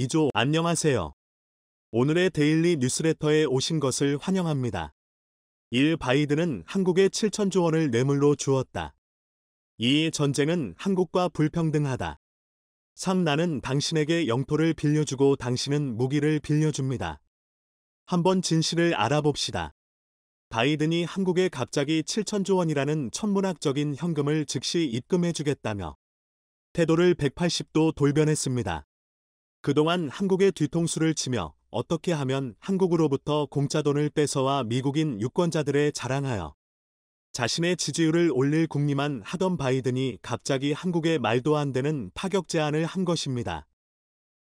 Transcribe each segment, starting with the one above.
이조 안녕하세요. 오늘의 데일리 뉴스레터에 오신 것을 환영합니다. 1. 바이든은 한국에 7천조 원을 뇌물로 주었다. 2. 전쟁은 한국과 불평등하다. 3. 나는 당신에게 영토를 빌려주고 당신은 무기를 빌려줍니다. 한번 진실을 알아봅시다. 바이든이 한국에 갑자기 7천조 원이라는 천문학적인 현금을 즉시 입금해주겠다며 태도를 180도 돌변했습니다. 그동안 한국의 뒤통수를 치며 어떻게 하면 한국으로부터 공짜돈을 뺏어와 미국인 유권자들의 자랑하여 자신의 지지율을 올릴 국리만 하던 바이든이 갑자기 한국의 말도 안 되는 파격 제안을 한 것입니다.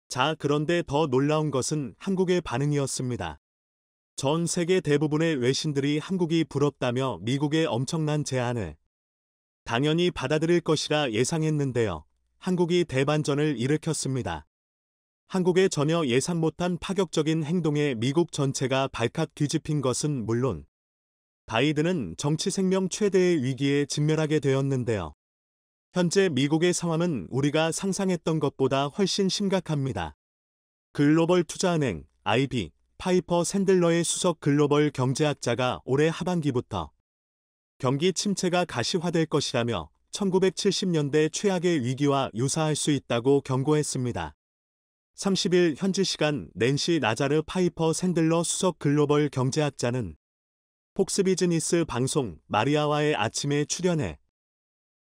자, 그런데 더 놀라운 것은 한국의 반응이었습니다. 전 세계 대부분의 외신들이 한국이 부럽다며 미국의 엄청난 제안을 당연히 받아들일 것이라 예상했는데요. 한국이 대반전을 일으켰습니다. 한국의 전혀 예상 못한 파격적인 행동에 미국 전체가 발칵 뒤집힌 것은 물론 바이든은 정치 생명 최대의 위기에 직면하게 되었는데요. 현재 미국의 상황은 우리가 상상했던 것보다 훨씬 심각합니다. 글로벌 투자은행 IB 파이퍼 샌들러의 수석 글로벌 경제학자가 올해 하반기부터 경기 침체가 가시화될 것이라며 1970년대 최악의 위기와 유사할 수 있다고 경고했습니다. 30일 현지 시간 낸시 나자르 파이퍼 샌들러 수석 글로벌 경제학자는 폭스비즈니스 방송 마리아와의 아침에 출연해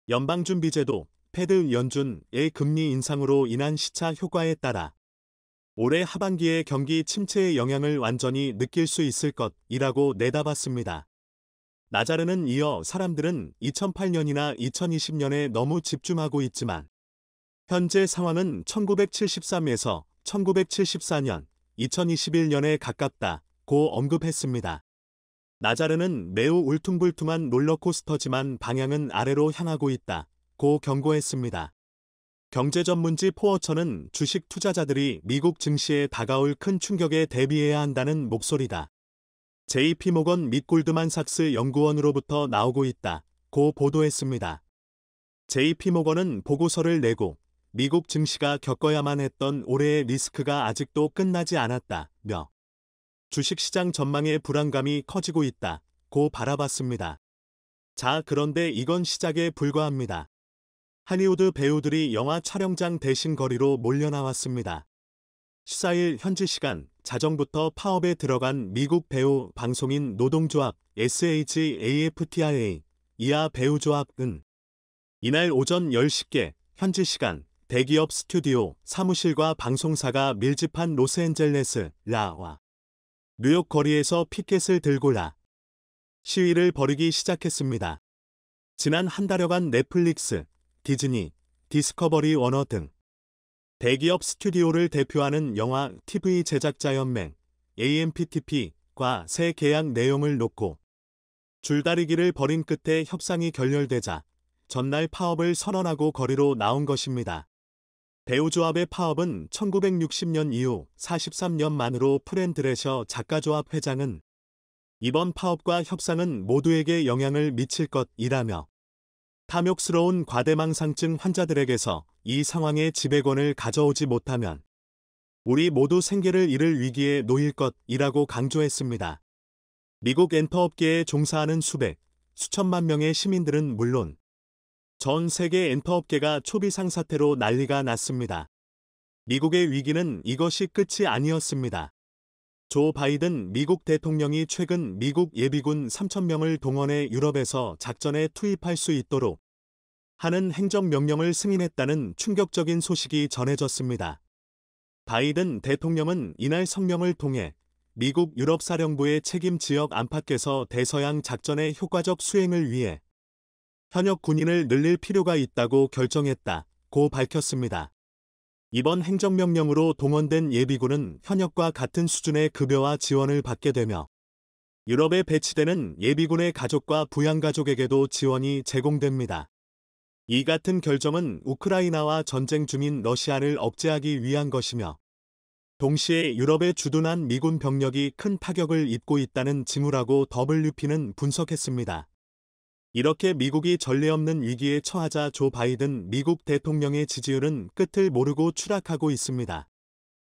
연방준비제도 패드 연준의 금리 인상으로 인한 시차 효과에 따라 올해 하반기에 경기 침체의 영향을 완전히 느낄 수 있을 것이라고 내다봤습니다. 나자르는 이어 사람들은 2008년이나 2020년에 너무 집중하고 있지만 현재 상황은 1973에서 1974년, 2021년에 가깝다고 언급했습니다. 나자르는 매우 울퉁불퉁한 롤러코스터지만 방향은 아래로 향하고 있다고 경고했습니다. 경제전문지 포어처는 주식 투자자들이 미국 증시에 다가올 큰 충격에 대비해야 한다는 목소리다. JP모건 및 골드만삭스 연구원으로부터 나오고 있다고 보도했습니다. JP모건은 보고서를 내고 미국 증시가 겪어야만 했던 올해의 리스크가 아직도 끝나지 않았다며 주식시장 전망의 불안감이 커지고 있다. 고 바라봤습니다. 자, 그런데 이건 시작에 불과합니다. 하니우드 배우들이 영화 촬영장 대신 거리로 몰려나왔습니다. 14일 현지 시간 자정부터 파업에 들어간 미국 배우 방송인 노동조합 SHAFTIA 이하 배우조합은 이날 오전 10시께 현지 시간 대기업 스튜디오, 사무실과 방송사가 밀집한 로스앤젤레스, 라와 뉴욕 거리에서 피켓을 들고 라 시위를 벌이기 시작했습니다. 지난 한 달여간 넷플릭스, 디즈니, 디스커버리 워너 등 대기업 스튜디오를 대표하는 영화 TV 제작자 연맹 AMPTP과 새 계약 내용을 놓고 줄다리기를 벌인 끝에 협상이 결렬되자 전날 파업을 선언하고 거리로 나온 것입니다. 배우조합의 파업은 1960년 이후 43년 만으로 프렌드레셔 작가조합 회장은 이번 파업과 협상은 모두에게 영향을 미칠 것이라며 탐욕스러운 과대망상증 환자들에게서 이 상황의 지배권을 가져오지 못하면 우리 모두 생계를 잃을 위기에 놓일 것이라고 강조했습니다. 미국 엔터업계에 종사하는 수백, 수천만 명의 시민들은 물론 전 세계 엔터업계가 초비상 사태로 난리가 났습니다. 미국의 위기는 이것이 끝이 아니었습니다. 조 바이든 미국 대통령이 최근 미국 예비군 3,000명을 동원해 유럽에서 작전에 투입할 수 있도록 하는 행정명령을 승인했다는 충격적인 소식이 전해졌습니다. 바이든 대통령은 이날 성명을 통해 미국 유럽사령부의 책임 지역 안팎에서 대서양 작전의 효과적 수행을 위해 현역 군인을 늘릴 필요가 있다고 결정했다. 고 밝혔습니다. 이번 행정명령으로 동원된 예비군은 현역과 같은 수준의 급여와 지원을 받게 되며 유럽에 배치되는 예비군의 가족과 부양가족에게도 지원이 제공됩니다. 이 같은 결정은 우크라이나와 전쟁 중인 러시아를 억제하기 위한 것이며 동시에 유럽에 주둔한 미군 병력이 큰파격을 입고 있다는 징후라고 WP는 분석했습니다. 이렇게 미국이 전례 없는 위기에 처하자 조 바이든 미국 대통령의 지지율은 끝을 모르고 추락하고 있습니다.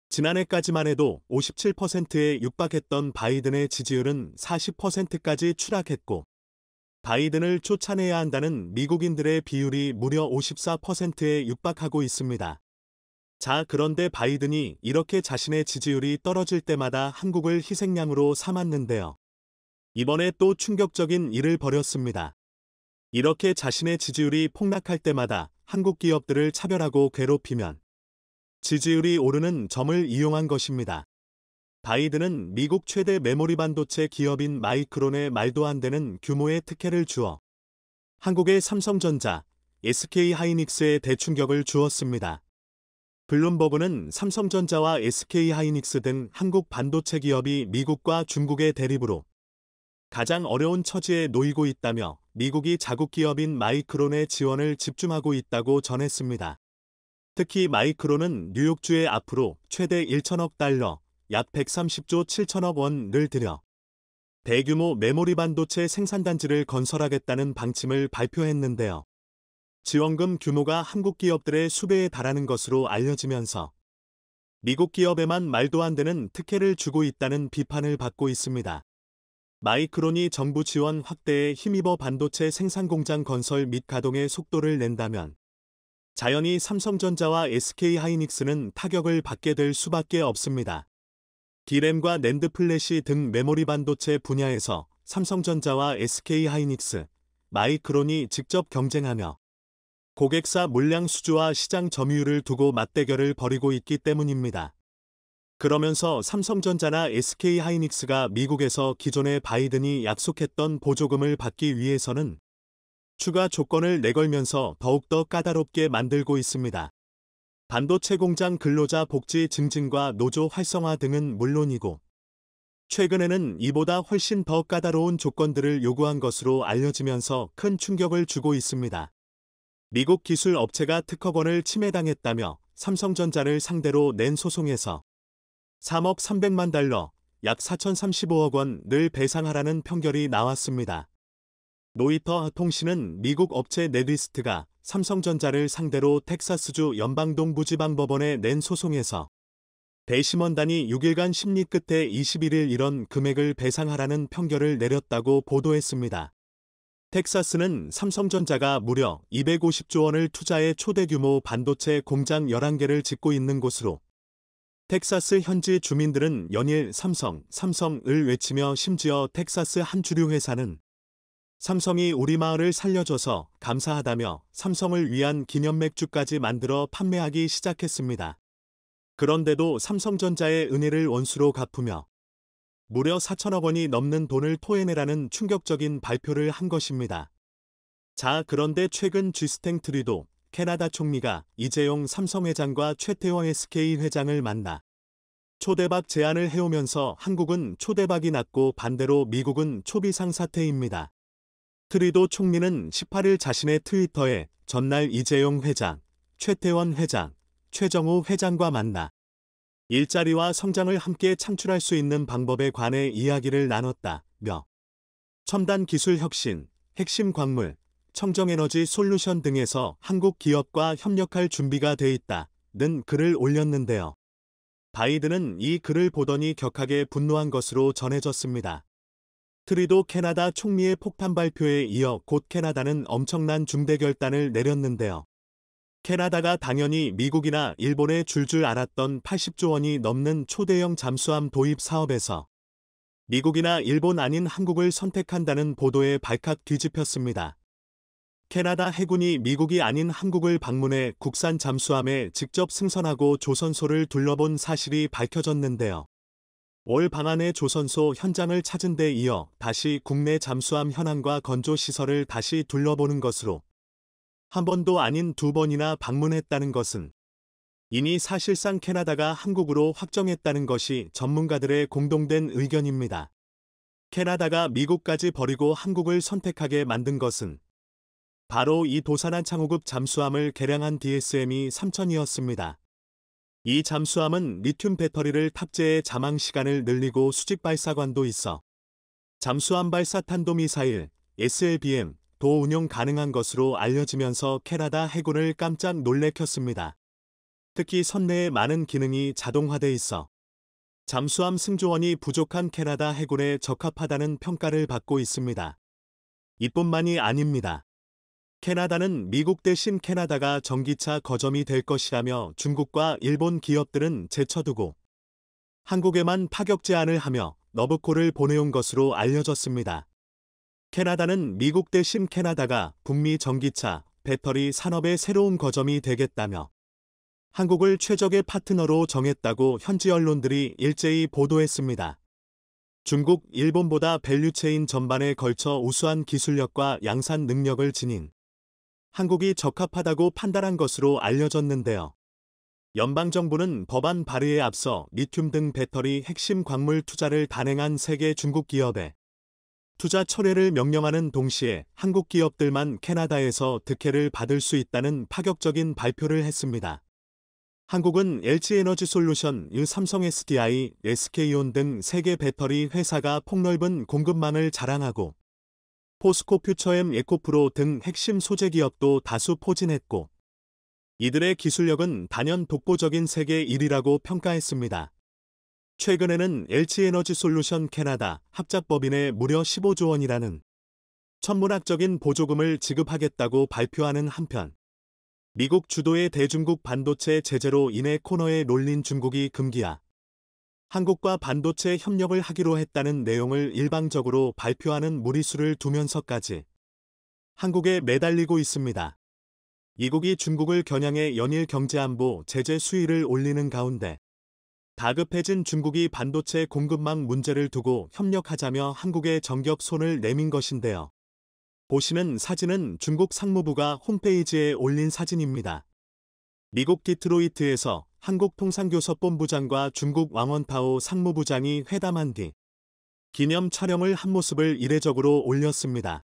지난해까지만 해도 57%에 육박했던 바이든의 지지율은 40%까지 추락했고 바이든을 쫓아내야 한다는 미국인들의 비율이 무려 54%에 육박하고 있습니다. 자, 그런데 바이든이 이렇게 자신의 지지율이 떨어질 때마다 한국을 희생양으로 삼았는데요. 이번에 또 충격적인 일을 벌였습니다. 이렇게 자신의 지지율이 폭락할 때마다 한국 기업들을 차별하고 괴롭히면 지지율이 오르는 점을 이용한 것입니다. 바이든은 미국 최대 메모리 반도체 기업인 마이크론의 말도 안 되는 규모의 특혜를 주어 한국의 삼성전자, SK 하이닉스에 대충격을 주었습니다. 블룸버그는 삼성전자와 SK 하이닉스 등 한국 반도체 기업이 미국과 중국의 대립으로 가장 어려운 처지에 놓이고 있다며 미국이 자국 기업인 마이크론의 지원을 집중하고 있다고 전했습니다. 특히 마이크론은 뉴욕주에 앞으로 최대 1천억 달러, 약 130조 7천억 원을 들여 대규모 메모리 반도체 생산단지를 건설하겠다는 방침을 발표했는데요. 지원금 규모가 한국 기업들의 수배에 달하는 것으로 알려지면서 미국 기업에만 말도 안 되는 특혜를 주고 있다는 비판을 받고 있습니다. 마이크론이 정부 지원 확대에 힘입어 반도체 생산 공장 건설 및 가동의 속도를 낸다면 자연히 삼성전자와 SK하이닉스는 타격을 받게 될 수밖에 없습니다. 디램과 낸드 플래시 등 메모리 반도체 분야에서 삼성전자와 SK하이닉스, 마이크론이 직접 경쟁하며 고객사 물량 수주와 시장 점유율을 두고 맞대결을 벌이고 있기 때문입니다. 그러면서 삼성전자나 SK하이닉스가 미국에서 기존의 바이든이 약속했던 보조금을 받기 위해서는 추가 조건을 내걸면서 더욱더 까다롭게 만들고 있습니다. 반도체 공장 근로자 복지 증진과 노조 활성화 등은 물론이고 최근에는 이보다 훨씬 더 까다로운 조건들을 요구한 것으로 알려지면서 큰 충격을 주고 있습니다. 미국 기술 업체가 특허권을 침해당했다며 삼성전자를 상대로 낸 소송에서 3억 300만 달러, 약 4,035억 원을 배상하라는 판결이 나왔습니다. 로이터 통신은 미국 업체 네디스트가 삼성전자를 상대로 텍사스주 연방동부지방법원에 낸 소송에서 대심원단이 6일간 심리 끝에 21일 이런 금액을 배상하라는 판결을 내렸다고 보도했습니다. 텍사스는 삼성전자가 무려 250조 원을 투자해 초대 규모 반도체 공장 11개를 짓고 있는 곳으로 텍사스 현지 주민들은 연일 삼성, 삼성을 외치며 심지어 텍사스 한 주류 회사는 삼성이 우리 마을을 살려줘서 감사하다며 삼성을 위한 기념 맥주까지 만들어 판매하기 시작했습니다. 그런데도 삼성전자의 은혜를 원수로 갚으며 무려 4천억 원이 넘는 돈을 토해내라는 충격적인 발표를 한 것입니다. 자, 그런데 최근 G스탱 트리도 캐나다 총리가 이재용 삼성 회장과 최태원 SK 회장을 만나 초대박 제안을 해오면서 한국은 초대박이 낫고 반대로 미국은 초비상 사태입니다. 트리도 총리는 18일 자신의 트위터에 전날 이재용 회장, 최태원 회장, 최정우 회장과 만나 일자리와 성장을 함께 창출할 수 있는 방법에 관해 이야기를 나눴다며 첨단 기술 혁신, 핵심 광물, 청정에너지 솔루션 등에서 한국 기업과 협력할 준비가 돼 있다는 글을 올렸는데요. 바이든은 이 글을 보더니 격하게 분노한 것으로 전해졌습니다. 트리도 캐나다 총리의 폭탄 발표에 이어 곧 캐나다는 엄청난 중대 결단을 내렸는데요. 캐나다가 당연히 미국이나 일본에 줄줄 알았던 80조 원이 넘는 초대형 잠수함 도입 사업에서 미국이나 일본 아닌 한국을 선택한다는 보도에 발칵 뒤집혔습니다. 캐나다 해군이 미국이 아닌 한국을 방문해 국산 잠수함에 직접 승선하고 조선소를 둘러본 사실이 밝혀졌는데요. 올 방안에 조선소 현장을 찾은 데 이어 다시 국내 잠수함 현황과 건조 시설을 다시 둘러보는 것으로 한 번도 아닌 두 번이나 방문했다는 것은 이미 사실상 캐나다가 한국으로 확정했다는 것이 전문가들의 공동된 의견입니다. 캐나다가 미국까지 버리고 한국을 선택하게 만든 것은 바로 이 도산한 창호급 잠수함을 개량한 DSM이 3000이었습니다. 이 잠수함은 리튬 배터리를 탑재해 자망 시간을 늘리고 수직 발사관도 있어 잠수함 발사 탄도 미사일 SLBM 도 운용 가능한 것으로 알려지면서 캐나다 해군을 깜짝 놀래켰습니다. 특히 선내에 많은 기능이 자동화돼 있어 잠수함 승조원이 부족한 캐나다 해군에 적합하다는 평가를 받고 있습니다. 이뿐만이 아닙니다. 캐나다는 미국 대신 캐나다가 전기차 거점이 될 것이라며 중국과 일본 기업들은 제쳐두고 한국에만 파격 제안을 하며 너브콜을 보내온 것으로 알려졌습니다. 캐나다는 미국 대신 캐나다가 북미 전기차, 배터리 산업의 새로운 거점이 되겠다며 한국을 최적의 파트너로 정했다고 현지 언론들이 일제히 보도했습니다. 중국, 일본보다 밸류체인 전반에 걸쳐 우수한 기술력과 양산 능력을 지닌 한국이 적합하다고 판단한 것으로 알려졌는데요. 연방정부는 법안 발의에 앞서 리튬 등 배터리 핵심 광물 투자를 단행한 세계 중국 기업에 투자 철회를 명령하는 동시에 한국 기업들만 캐나다에서 득해를 받을 수 있다는 파격적인 발표를 했습니다. 한국은 LG에너지솔루션, 삼성 SDI, SK온 등 세계 배터리 회사가 폭넓은 공급망을 자랑하고 포스코 퓨처엠 에코프로 등 핵심 소재 기업도 다수 포진했고 이들의 기술력은 단연 독보적인 세계 1위라고 평가했습니다. 최근에는 LG에너지 솔루션 캐나다 합작법인의 무려 15조 원이라는 천문학적인 보조금을 지급하겠다고 발표하는 한편 미국 주도의 대중국 반도체 제재로 인해 코너에 놀린 중국이 금기야 한국과 반도체 협력을 하기로 했다는 내용을 일방적으로 발표하는 무리수를 두면서까지 한국에 매달리고 있습니다. 이국이 중국을 겨냥해 연일 경제안보 제재 수위를 올리는 가운데 다급해진 중국이 반도체 공급망 문제를 두고 협력하자며 한국에 전격 손을 내민 것인데요. 보시는 사진은 중국 상무부가 홈페이지에 올린 사진입니다. 미국 디트로이트에서 한국통상교섭본부장과 중국 왕원파오 상무부장이 회담한 뒤 기념 촬영을 한 모습을 이례적으로 올렸습니다.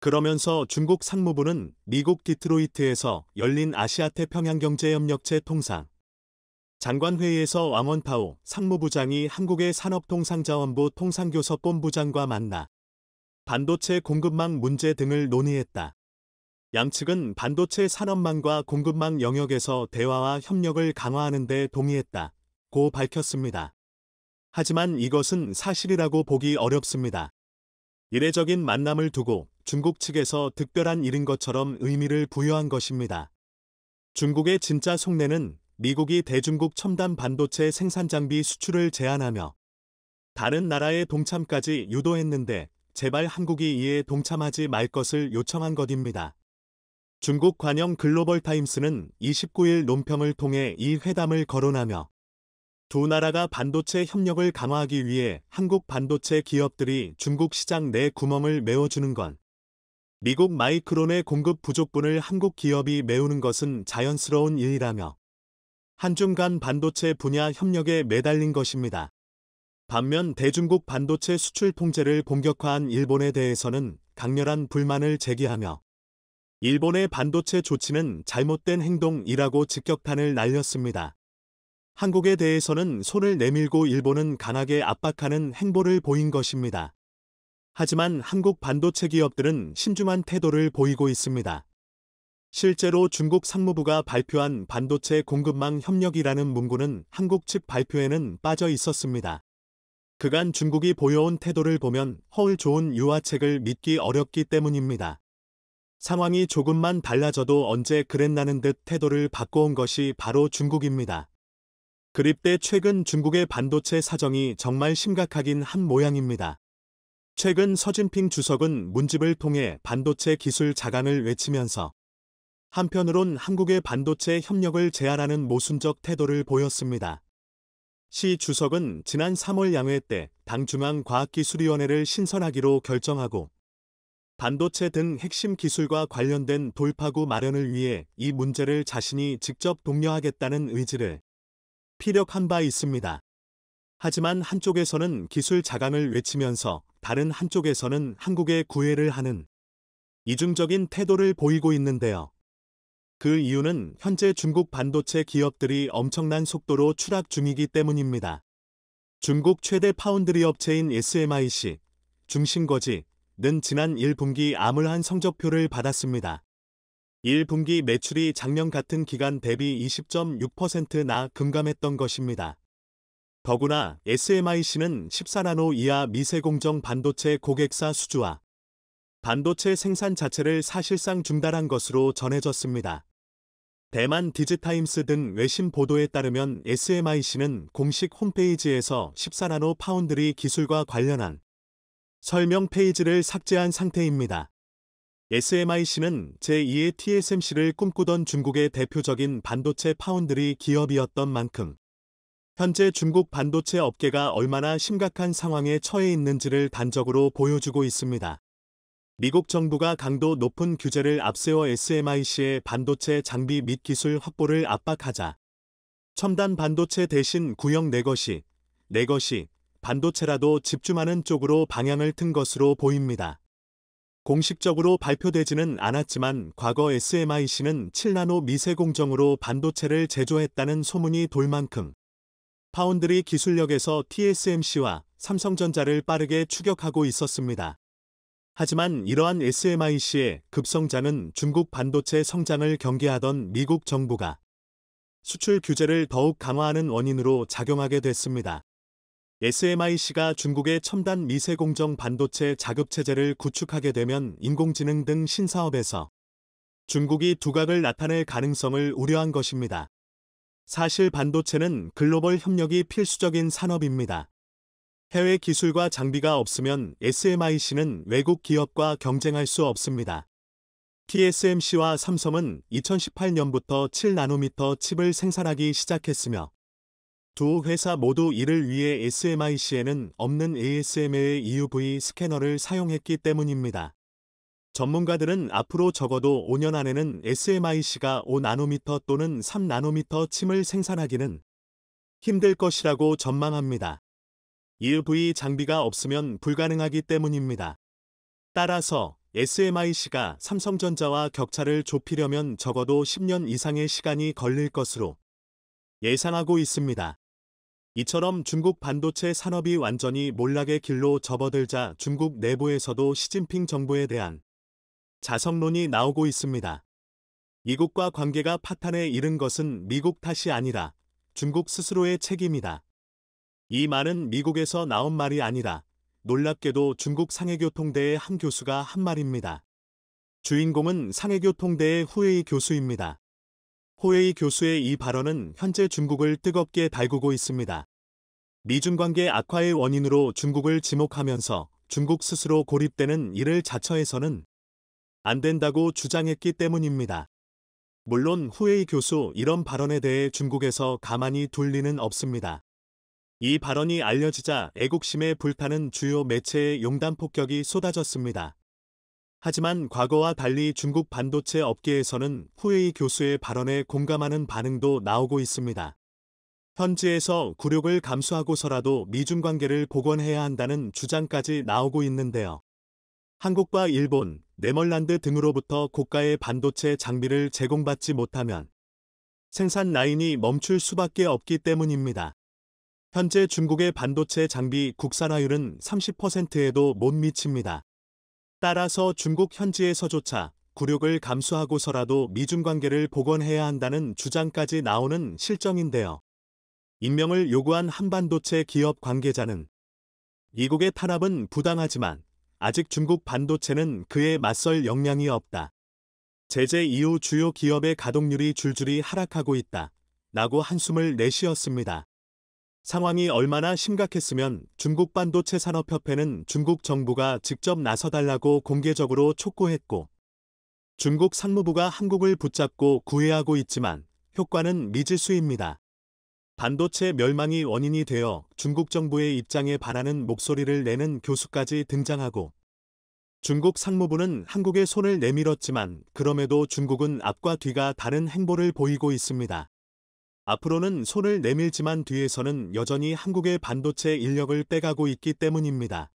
그러면서 중국 상무부는 미국 디트로이트에서 열린 아시아태평양경제협력체 통상 장관회의에서 왕원파오 상무부장이 한국의 산업통상자원부 통상교섭본부장과 만나 반도체 공급망 문제 등을 논의했다. 양측은 반도체 산업망과 공급망 영역에서 대화와 협력을 강화하는 데 동의했다. 고 밝혔습니다. 하지만 이것은 사실이라고 보기 어렵습니다. 이례적인 만남을 두고 중국 측에서 특별한 일인 것처럼 의미를 부여한 것입니다. 중국의 진짜 속내는 미국이 대중국 첨단 반도체 생산 장비 수출을 제한하며 다른 나라의 동참까지 유도했는데 제발 한국이 이에 동참하지 말 것을 요청한 것입니다. 중국 관영 글로벌 타임스는 29일 논평을 통해 이 회담을 거론하며 두 나라가 반도체 협력을 강화하기 위해 한국 반도체 기업들이 중국 시장 내 구멍을 메워주는 건 미국 마이크론의 공급 부족분을 한국 기업이 메우는 것은 자연스러운 일이라며 한중 간 반도체 분야 협력에 매달린 것입니다. 반면 대중국 반도체 수출 통제를 공격화한 일본에 대해서는 강렬한 불만을 제기하며 일본의 반도체 조치는 잘못된 행동이라고 직격탄을 날렸습니다. 한국에 대해서는 손을 내밀고 일본은 강하게 압박하는 행보를 보인 것입니다. 하지만 한국 반도체 기업들은 신중한 태도를 보이고 있습니다. 실제로 중국 상무부가 발표한 반도체 공급망 협력이라는 문구는 한국 측 발표에는 빠져 있었습니다. 그간 중국이 보여온 태도를 보면 허울 좋은 유화책을 믿기 어렵기 때문입니다. 상황이 조금만 달라져도 언제 그랬나는 듯 태도를 바꿔온 것이 바로 중국입니다. 그립때 최근 중국의 반도체 사정이 정말 심각하긴 한 모양입니다. 최근 서진핑 주석은 문집을 통해 반도체 기술 자강을 외치면서 한편으론 한국의 반도체 협력을 제한하는 모순적 태도를 보였습니다. 시 주석은 지난 3월 양회 때 당중앙과학기술위원회를 신설하기로 결정하고 반도체 등 핵심 기술과 관련된 돌파구 마련을 위해 이 문제를 자신이 직접 독려하겠다는 의지를 피력한 바 있습니다. 하지만 한쪽에서는 기술 자강을 외치면서 다른 한쪽에서는 한국의 구애를 하는 이중적인 태도를 보이고 있는데요. 그 이유는 현재 중국 반도체 기업들이 엄청난 속도로 추락 중이기 때문입니다. 중국 최대 파운드리 업체인 SMIC, 중심거지 는 지난 1분기 암울한 성적표를 받았습니다. 1분기 매출이 작년 같은 기간 대비 20.6%나 금감했던 것입니다. 더구나 SMIC는 14나노 이하 미세공정 반도체 고객사 수주와 반도체 생산 자체를 사실상 중단한 것으로 전해졌습니다. 대만 디지타임스 등 외신 보도에 따르면 SMIC는 공식 홈페이지에서 14나노 파운드리 기술과 관련한 설명 페이지를 삭제한 상태입니다. SMIC는 제2의 TSMC를 꿈꾸던 중국의 대표적인 반도체 파운드리 기업이었던 만큼 현재 중국 반도체 업계가 얼마나 심각한 상황에 처해 있는지를 단적으로 보여주고 있습니다. 미국 정부가 강도 높은 규제를 앞세워 SMIC의 반도체 장비 및 기술 확보를 압박하자 첨단 반도체 대신 구형 내 네 것이, 내 네 것이, 반도체라도 집중하는 쪽으로 방향을 튼 것으로 보입니다. 공식적으로 발표되지는 않았지만 과거 SMIC는 7나노 미세 공정으로 반도체를 제조했다는 소문이 돌 만큼 파운드리 기술력에서 TSMC와 삼성전자를 빠르게 추격하고 있었습니다. 하지만 이러한 SMIC의 급성장은 중국 반도체 성장을 경계하던 미국 정부가 수출 규제를 더욱 강화하는 원인으로 작용하게 됐습니다. SMIC가 중국의 첨단 미세공정 반도체 자급체제를 구축하게 되면 인공지능 등 신사업에서 중국이 두각을 나타낼 가능성을 우려한 것입니다. 사실 반도체는 글로벌 협력이 필수적인 산업입니다. 해외 기술과 장비가 없으면 SMIC는 외국 기업과 경쟁할 수 없습니다. TSMC와 삼성은 2018년부터 7나노미터 칩을 생산하기 시작했으며 두 회사 모두 이를 위해 SMIC에는 없는 ASML의 EUV 스캐너를 사용했기 때문입니다. 전문가들은 앞으로 적어도 5년 안에는 SMIC가 5나노미터 또는 3나노미터 침을 생산하기는 힘들 것이라고 전망합니다. EUV 장비가 없으면 불가능하기 때문입니다. 따라서 SMIC가 삼성전자와 격차를 좁히려면 적어도 10년 이상의 시간이 걸릴 것으로 예상하고 있습니다. 이처럼 중국 반도체 산업이 완전히 몰락의 길로 접어들자 중국 내부에서도 시진핑 정부에 대한 자성론이 나오고 있습니다. 미국과 관계가 파탄에 이른 것은 미국 탓이 아니라 중국 스스로의 책임이다. 이 말은 미국에서 나온 말이 아니라 놀랍게도 중국 상해교통대의 한 교수가 한 말입니다. 주인공은 상해교통대의 후웨이 교수입니다. 호웨이 교수의 이 발언은 현재 중국을 뜨겁게 달구고 있습니다. 미중 관계 악화의 원인으로 중국을 지목하면서 중국 스스로 고립되는 이를 자처해서는 안 된다고 주장했기 때문입니다. 물론 후웨이 교수 이런 발언에 대해 중국에서 가만히 둘 리는 없습니다. 이 발언이 알려지자 애국심에 불타는 주요 매체의 용단 폭격이 쏟아졌습니다. 하지만 과거와 달리 중국 반도체 업계에서는 후웨이 교수의 발언에 공감하는 반응도 나오고 있습니다. 현지에서 굴욕을 감수하고서라도 미중 관계를 복원해야 한다는 주장까지 나오고 있는데요. 한국과 일본, 네멀란드 등으로부터 고가의 반도체 장비를 제공받지 못하면 생산 라인이 멈출 수밖에 없기 때문입니다. 현재 중국의 반도체 장비 국산화율은 30%에도 못 미칩니다. 따라서 중국 현지에서조차 굴욕을 감수하고서라도 미중 관계를 복원해야 한다는 주장까지 나오는 실정인데요. 임명을 요구한 한반도체 기업 관계자는 미국의 탄압은 부당하지만 아직 중국 반도체는 그에 맞설 역량이 없다. 제재 이후 주요 기업의 가동률이 줄줄이 하락하고 있다. 라고 한숨을 내쉬었습니다. 상황이 얼마나 심각했으면 중국 반도체 산업협회는 중국 정부가 직접 나서달라고 공개적으로 촉구했고 중국 상무부가 한국을 붙잡고 구애하고 있지만 효과는 미지수입니다. 반도체 멸망이 원인이 되어 중국 정부의 입장에 반하는 목소리를 내는 교수까지 등장하고 중국 상무부는 한국의 손을 내밀었지만 그럼에도 중국은 앞과 뒤가 다른 행보를 보이고 있습니다. 앞으로는 손을 내밀지만 뒤에서는 여전히 한국의 반도체 인력을 빼가고 있기 때문입니다.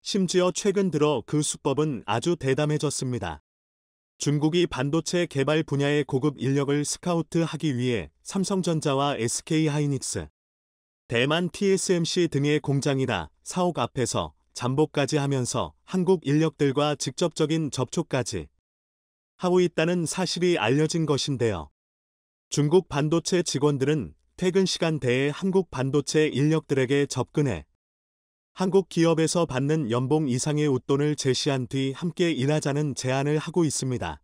심지어 최근 들어 그 수법은 아주 대담해졌습니다. 중국이 반도체 개발 분야의 고급 인력을 스카우트하기 위해 삼성전자와 SK하이닉스, 대만 TSMC 등의 공장이나 사옥 앞에서 잠복까지 하면서 한국 인력들과 직접적인 접촉까지 하고 있다는 사실이 알려진 것인데요. 중국 반도체 직원들은 퇴근 시간대에 한국 반도체 인력들에게 접근해 한국 기업에서 받는 연봉 이상의 웃돈을 제시한 뒤 함께 일하자는 제안을 하고 있습니다.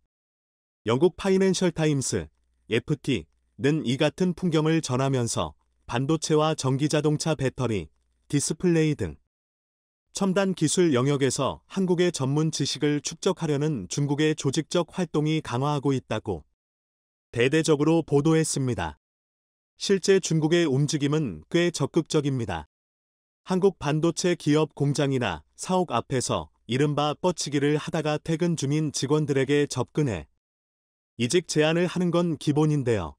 영국 파이낸셜 타임스, FT는 이 같은 풍경을 전하면서 반도체와 전기자동차 배터리, 디스플레이 등 첨단 기술 영역에서 한국의 전문 지식을 축적하려는 중국의 조직적 활동이 강화하고 있다고 대대적으로 보도했습니다. 실제 중국의 움직임은 꽤 적극적입니다. 한국 반도체 기업 공장이나 사옥 앞에서 이른바 뻗치기를 하다가 퇴근 중인 직원들에게 접근해 이직 제한을 하는 건 기본인데요.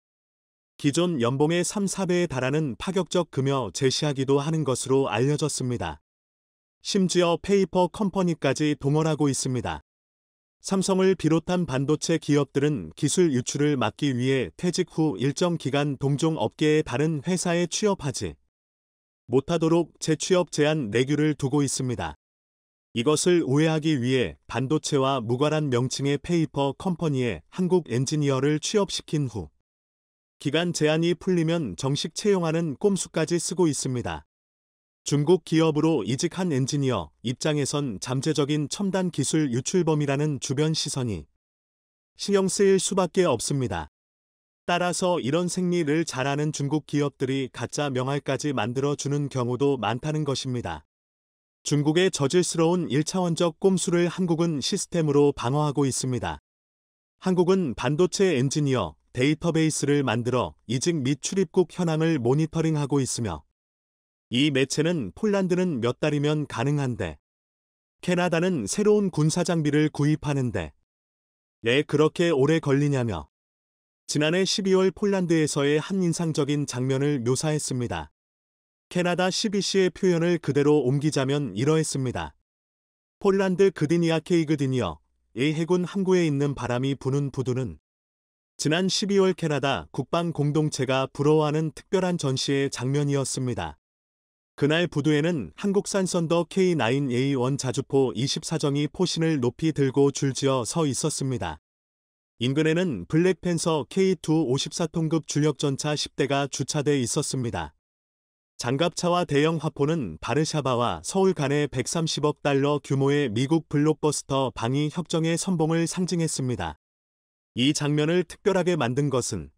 기존 연봉의 3, 4배에 달하는 파격적 금여 제시하기도 하는 것으로 알려졌습니다. 심지어 페이퍼 컴퍼니까지 동원하고 있습니다. 삼성을 비롯한 반도체 기업들은 기술 유출을 막기 위해 퇴직 후 일정 기간 동종 업계의 다른 회사에 취업하지 못하도록 재취업 제한 내규를 두고 있습니다. 이것을 오해하기 위해 반도체와 무관한 명칭의 페이퍼 컴퍼니에 한국 엔지니어를 취업시킨 후 기간 제한이 풀리면 정식 채용하는 꼼수까지 쓰고 있습니다. 중국 기업으로 이직한 엔지니어 입장에선 잠재적인 첨단 기술 유출범이라는 주변 시선이 신경 쓰일 수밖에 없습니다. 따라서 이런 생리를 잘하는 중국 기업들이 가짜 명할까지 만들어주는 경우도 많다는 것입니다. 중국의 저질스러운 1차원적 꼼수를 한국은 시스템으로 방어하고 있습니다. 한국은 반도체 엔지니어 데이터베이스를 만들어 이직 및 출입국 현황을 모니터링하고 있으며 이 매체는 폴란드는 몇 달이면 가능한데 캐나다는 새로운 군사 장비를 구입하는데 왜 예, 그렇게 오래 걸리냐며 지난해 12월 폴란드에서의 한 인상적인 장면을 묘사했습니다. 캐나다 CBC의 표현을 그대로 옮기자면 이러했습니다. 폴란드 그디니아 케이그디니어 이 해군 항구에 있는 바람이 부는 부두는 지난 12월 캐나다 국방 공동체가 부러워하는 특별한 전시의 장면이었습니다. 그날 부두에는 한국산 썬더 K9A1 자주포 24정이 포신을 높이 들고 줄지어 서 있었습니다. 인근에는 블랙팬서 K2 54통급 주력전차 10대가 주차돼 있었습니다. 장갑차와 대형 화포는 바르샤바와 서울 간의 130억 달러 규모의 미국 블록버스터 방위 협정의 선봉을 상징했습니다. 이 장면을 특별하게 만든 것은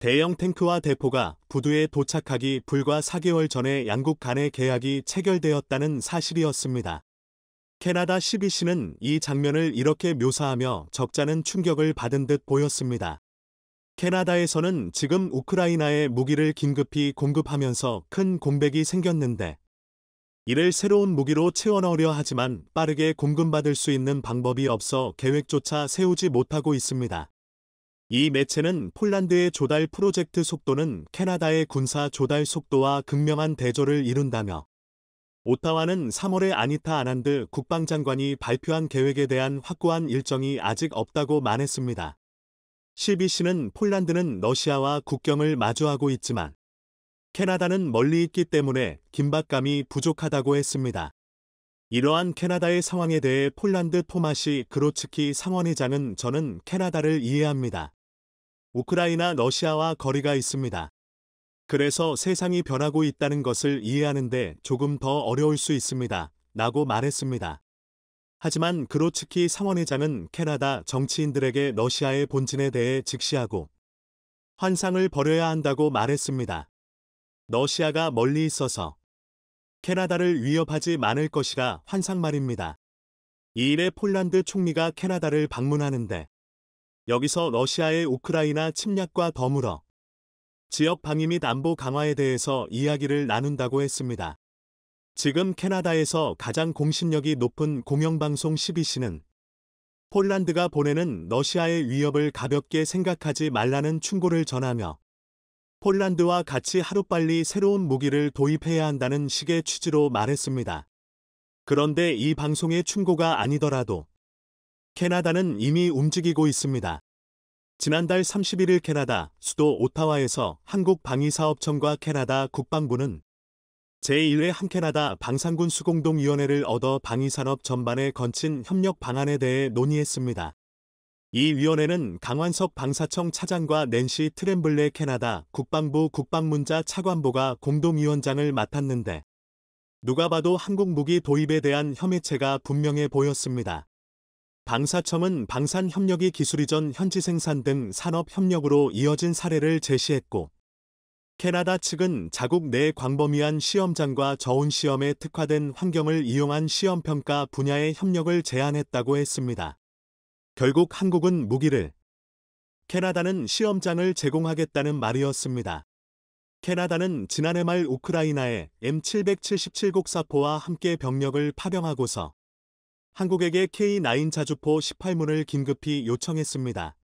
대형 탱크와 대포가 부두에 도착하기 불과 4개월 전에 양국 간의 계약이 체결되었다는 사실이었습니다. 캐나다 CBC는 이 장면을 이렇게 묘사하며 적잖은 충격을 받은 듯 보였습니다. 캐나다에서는 지금 우크라이나에 무기를 긴급히 공급하면서 큰 공백이 생겼는데 이를 새로운 무기로 채워넣으려 하지만 빠르게 공급받을 수 있는 방법이 없어 계획조차 세우지 못하고 있습니다. 이 매체는 폴란드의 조달 프로젝트 속도는 캐나다의 군사 조달 속도와 극명한 대조를 이룬다며 오타와는 3월에 아니타 아난드 국방장관이 발표한 계획에 대한 확고한 일정이 아직 없다고 말했습니다. CBC는 폴란드는 러시아와 국경을 마주하고 있지만 캐나다는 멀리 있기 때문에 긴박감이 부족하다고 했습니다. 이러한 캐나다의 상황에 대해 폴란드 토마시 그로츠키 상원의장은 저는 캐나다를 이해합니다. 우크라이나 러시아와 거리가 있습니다. 그래서 세상이 변하고 있다는 것을 이해하는데 조금 더 어려울 수 있습니다. 라고 말했습니다. 하지만 그로츠키 상원회장은 캐나다 정치인들에게 러시아의 본진에 대해 직시하고 환상을 버려야 한다고 말했습니다. 러시아가 멀리 있어서 캐나다를 위협하지 않을 것이라 환상 말입니다. 이 일에 폴란드 총리가 캐나다를 방문하는데 여기서 러시아의 우크라이나 침략과 더물어 지역 방위 및 안보 강화에 대해서 이야기를 나눈다고 했습니다. 지금 캐나다에서 가장 공신력이 높은 공영방송 12시는 폴란드가 보내는 러시아의 위협을 가볍게 생각하지 말라는 충고를 전하며 폴란드와 같이 하루빨리 새로운 무기를 도입해야 한다는 식의 취지로 말했습니다. 그런데 이 방송의 충고가 아니더라도 캐나다는 이미 움직이고 있습니다. 지난달 31일 캐나다 수도 오타와에서 한국방위사업청과 캐나다 국방부는 제1회 한캐나다 방산군 수공동위원회를 얻어 방위산업 전반에 건친 협력 방안에 대해 논의했습니다. 이 위원회는 강완석 방사청 차장과 낸시 트램블레 캐나다 국방부 국방문자 차관보가 공동위원장을 맡았는데 누가 봐도 한국 무기 도입에 대한 혐의체가 분명해 보였습니다. 방사청은 방산협력이 기술 이전 현지 생산 등 산업협력으로 이어진 사례를 제시했고 캐나다 측은 자국 내 광범위한 시험장과 저온 시험에 특화된 환경을 이용한 시험평가 분야의 협력을 제안했다고 했습니다. 결국 한국은 무기를, 캐나다는 시험장을 제공하겠다는 말이었습니다. 캐나다는 지난해 말 우크라이나에 M777 곡사포와 함께 병력을 파병하고서 한국에게 K9 자주포 18문을 긴급히 요청했습니다.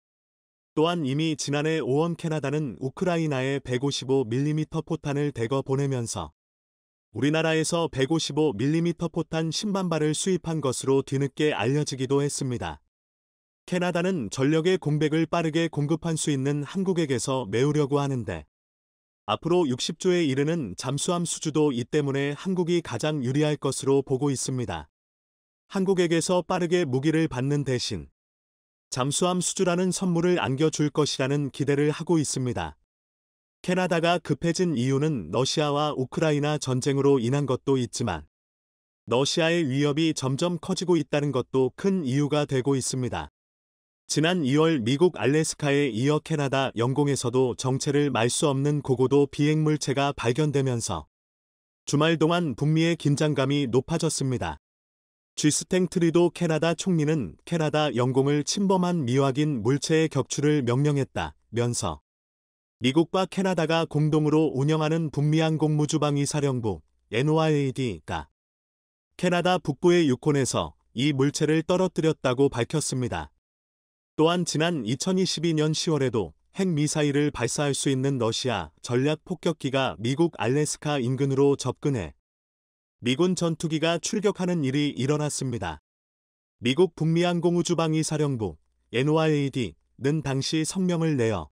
또한 이미 지난해 5원 캐나다는 우크라이나에 155mm 포탄을 대거 보내면서 우리나라에서 155mm 포탄 10만 발을 수입한 것으로 뒤늦게 알려지기도 했습니다. 캐나다는 전력의 공백을 빠르게 공급할 수 있는 한국에게서 메우려고 하는데 앞으로 60조에 이르는 잠수함 수주도 이 때문에 한국이 가장 유리할 것으로 보고 있습니다. 한국에게서 빠르게 무기를 받는 대신 잠수함 수주라는 선물을 안겨줄 것이라는 기대를 하고 있습니다. 캐나다가 급해진 이유는 러시아와 우크라이나 전쟁으로 인한 것도 있지만 러시아의 위협이 점점 커지고 있다는 것도 큰 이유가 되고 있습니다. 지난 2월 미국 알래스카에 이어 캐나다 영공에서도 정체를 말 수 없는 고고도 비행물체가 발견되면서 주말 동안 북미의 긴장감이 높아졌습니다. 쥐스탱 트리도 캐나다 총리는 캐나다 영공을 침범한 미확인 물체의 격추를 명령했다면서 미국과 캐나다가 공동으로 운영하는 북미항공무주방위사령부 NORAD가 캐나다 북부의 유콘에서 이 물체를 떨어뜨렸다고 밝혔습니다. 또한 지난 2022년 10월에도 핵미사일을 발사할 수 있는 러시아 전략 폭격기가 미국 알래스카 인근으로 접근해 미군 전투기가 출격하는 일이 일어났습니다. 미국 북미항공우주방위사령부 n o a a d 는 당시 성명을 내어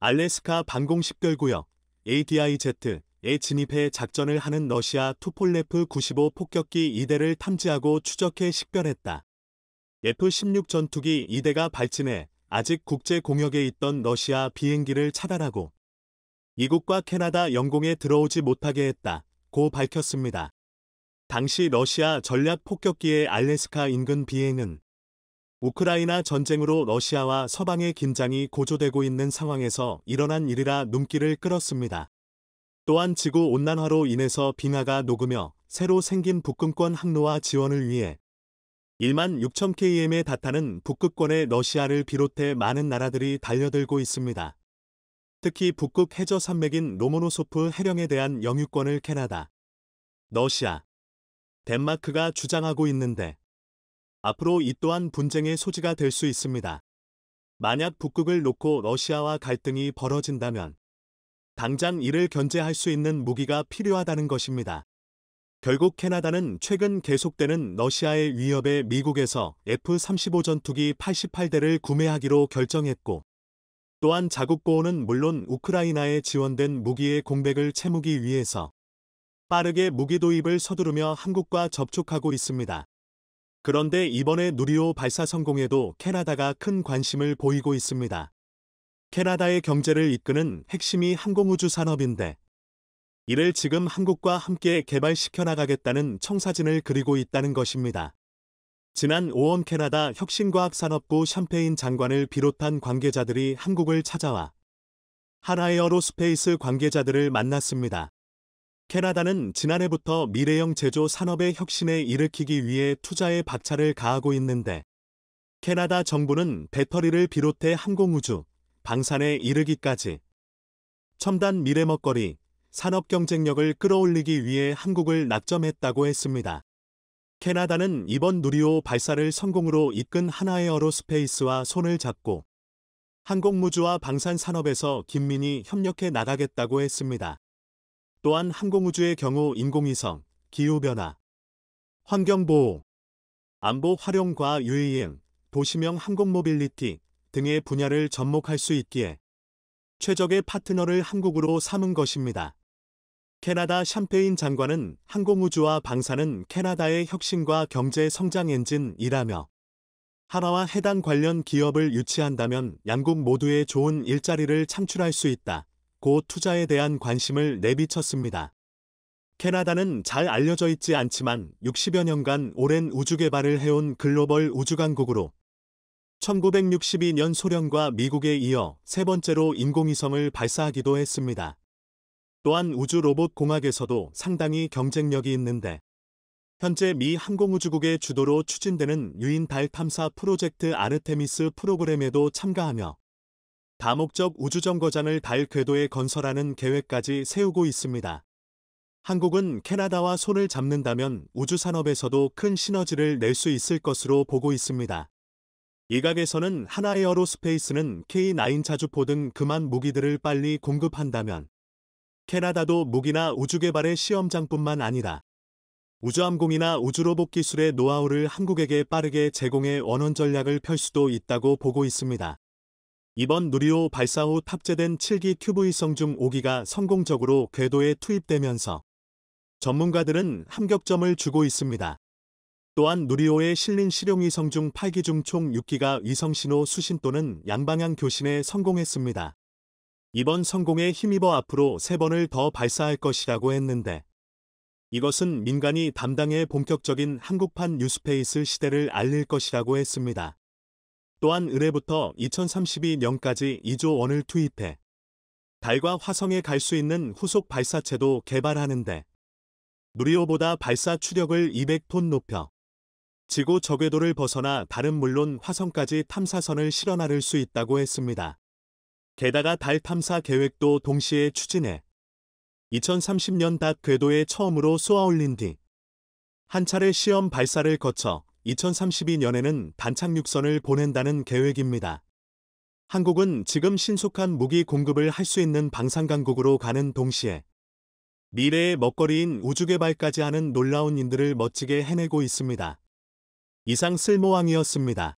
알래스카 방공식별구역 ADIZ에 진입해 작전을 하는 러시아 투폴레프 95 폭격기 2대를 탐지하고 추적해 식별했다. F-16 전투기 2대가 발진해 아직 국제 공역에 있던 러시아 비행기를 차단하고 미국과 캐나다 영공에 들어오지 못하게 했다. 고 밝혔습니다. 당시 러시아 전략 폭격기의 알래스카 인근 비행은 우크라이나 전쟁으로 러시아와 서방의 긴장이 고조되고 있는 상황에서 일어난 일이라 눈길을 끌었습니다. 또한 지구 온난화로 인해서 빙하가 녹으며 새로 생긴 북극권 항로와 지원을 위해 1만 6천 km에 다는 북극권의 러시아를 비롯해 많은 나라들이 달려들고 있습니다. 특히 북극 해저 산맥인 로모노소프 해령에 대한 영유권을 캐나다, 러시아, 덴마크가 주장하고 있는데 앞으로 이 또한 분쟁의 소지가 될 수 있습니다. 만약 북극을 놓고 러시아와 갈등이 벌어진다면 당장 이를 견제할 수 있는 무기가 필요하다는 것입니다. 결국 캐나다는 최근 계속되는 러시아의 위협에 미국에서 F-35 전투기 88대를 구매하기로 결정했고 또한 자국 보호는 물론 우크라이나에 지원된 무기의 공백을 채무기 위해서 빠르게 무기 도입을 서두르며 한국과 접촉하고 있습니다. 그런데 이번에 누리호 발사 성공에도 캐나다가 큰 관심을 보이고 있습니다. 캐나다의 경제를 이끄는 핵심이 항공우주 산업인데 이를 지금 한국과 함께 개발시켜 나가겠다는 청사진을 그리고 있다는 것입니다. 지난 5월 캐나다 혁신과학산업부 샴페인 장관을 비롯한 관계자들이 한국을 찾아와 하나에어로스페이스 관계자들을 만났습니다. 캐나다는 지난해부터 미래형 제조 산업의 혁신에 일으키기 위해 투자에 박차를 가하고 있는데 캐나다 정부는 배터리를 비롯해 항공우주, 방산에 이르기까지 첨단 미래 먹거리, 산업 경쟁력을 끌어올리기 위해 한국을 낙점했다고 했습니다. 캐나다는 이번 누리호 발사를 성공으로 이끈 하나의 어로스페이스와 손을 잡고 항공무주와 방산 산업에서 긴밀히 협력해 나가겠다고 했습니다. 또한 항공우주의 경우 인공위성, 기후변화, 환경보호, 안보 활용과 유의행, 도시명 항공모빌리티 등의 분야를 접목할 수 있기에 최적의 파트너를 한국으로 삼은 것입니다. 캐나다 샴페인 장관은 항공우주와 방사는 캐나다의 혁신과 경제 성장 엔진이라며 하나와 해당 관련 기업을 유치한다면 양국 모두의 좋은 일자리를 창출할 수 있다. 고 투자에 대한 관심을 내비쳤습니다. 캐나다는 잘 알려져 있지 않지만 60여 년간 오랜 우주 개발을 해온 글로벌 우주 강국으로 1962년 소련과 미국에 이어 세 번째로 인공위성을 발사하기도 했습니다. 또한 우주 로봇 공학에서도 상당히 경쟁력이 있는데 현재 미 항공우주국의 주도로 추진되는 유인 달 탐사 프로젝트 아르테미스 프로그램에도 참가하며 다목적 우주정거장을 달 궤도에 건설하는 계획까지 세우고 있습니다. 한국은 캐나다와 손을 잡는다면 우주산업에서도 큰 시너지를 낼 수 있을 것으로 보고 있습니다. 이각에서는 하나에어로스페이스는 K9 자주포 등 그만 무기들을 빨리 공급한다면 캐나다도 무기나 우주개발의 시험장뿐만 아니라 우주항공이나 우주로봇 기술의 노하우를 한국에게 빠르게 제공해 원원 전략을 펼 수도 있다고 보고 있습니다. 이번 누리호 발사 후 탑재된 7기 큐브 위성 중 5기가 성공적으로 궤도에 투입되면서 전문가들은 함격점을 주고 있습니다. 또한 누리호에 실린 실용위성 중 8기 중 총 6기가 위성신호 수신 또는 양방향 교신에 성공했습니다. 이번 성공에 힘입어 앞으로 3번을 더 발사할 것이라고 했는데 이것은 민간이 담당해 본격적인 한국판 뉴스페이스 시대를 알릴 것이라고 했습니다. 또한 을해부터 2032년까지 2조 원을 투입해 달과 화성에 갈 수 있는 후속 발사체도 개발하는데 누리호보다 발사 추력을 200톤 높여 지구 저궤도를 벗어나 다른 물론 화성까지 탐사선을 실어나를 수 있다고 했습니다. 게다가 달 탐사 계획도 동시에 추진해 2030년 닷 궤도에 처음으로 쏘아올린 뒤 한 차례 시험 발사를 거쳐 2032년에는 반착 6선을 보낸다는 계획입니다. 한국은 지금 신속한 무기 공급을 할 수 있는 방산강국으로 가는 동시에 미래의 먹거리인 우주개발까지 하는 놀라운 인들을 멋지게 해내고 있습니다. 이상 쓸모왕이었습니다.